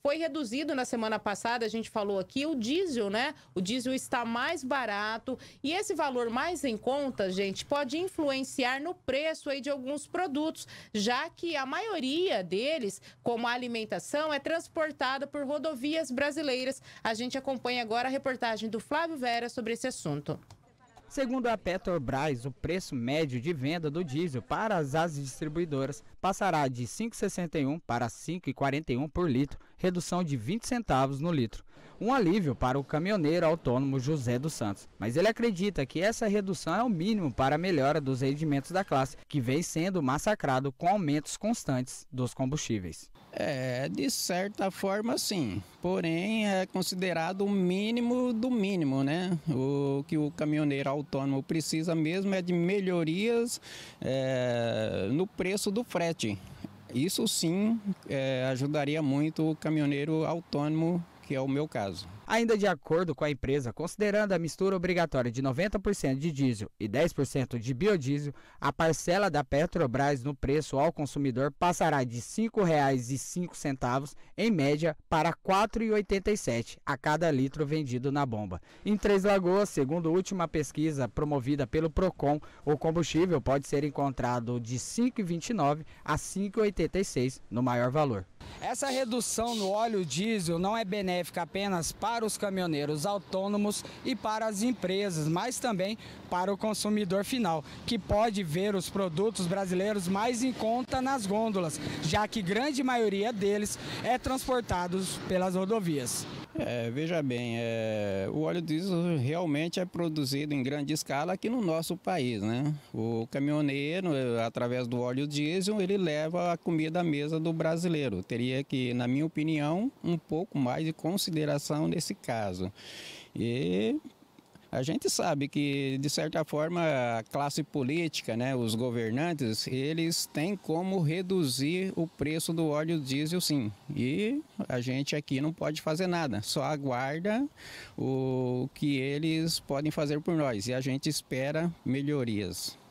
Foi reduzido na semana passada, a gente falou aqui, o diesel, né? O diesel está mais barato e esse valor mais em conta, gente, pode influenciar no preço aí de alguns produtos, já que a maioria deles, como a alimentação, é transportada por rodovias brasileiras. A gente acompanha agora a reportagem do Flávio Vera sobre esse assunto. Segundo a Petrobras, o preço médio de venda do diesel para as asas distribuidoras passará de 5,61 para 5,41 por litro, redução de 20 centavos no litro um alívio para o caminhoneiro autônomo José dos Santos. Mas ele acredita que essa redução é o mínimo para a melhora dos rendimentos da classe, que vem sendo massacrado com aumentos constantes dos combustíveis. É, de certa forma sim, porém é considerado o mínimo do mínimo, né? O que o caminhoneiro autônomo precisa mesmo é de melhorias é, no preço do frete. Isso sim é, ajudaria muito o caminhoneiro autônomo que é o meu caso. Ainda de acordo com a empresa, considerando a mistura obrigatória de 90% de diesel e 10% de biodiesel, a parcela da Petrobras no preço ao consumidor passará de R$ 5,05 em média para R$ 4,87 a cada litro vendido na bomba. Em Três Lagoas, segundo a última pesquisa promovida pelo Procon, o combustível pode ser encontrado de R$ 5,29 a R$ 5,86 no maior valor. Essa redução no óleo diesel não é benéfica benéfica apenas para os caminhoneiros autônomos e para as empresas, mas também para o consumidor final, que pode ver os produtos brasileiros mais em conta nas gôndolas, já que grande maioria deles é transportados pelas rodovias. É, veja bem, é, o óleo diesel realmente é produzido em grande escala aqui no nosso país, né? O caminhoneiro, através do óleo diesel, ele leva a comida à mesa do brasileiro. Teria que, na minha opinião, um pouco mais de consideração nesse caso. E a gente sabe que, de certa forma, a classe política, né, os governantes, eles têm como reduzir o preço do óleo diesel, sim. E a gente aqui não pode fazer nada, só aguarda o que eles podem fazer por nós. E a gente espera melhorias.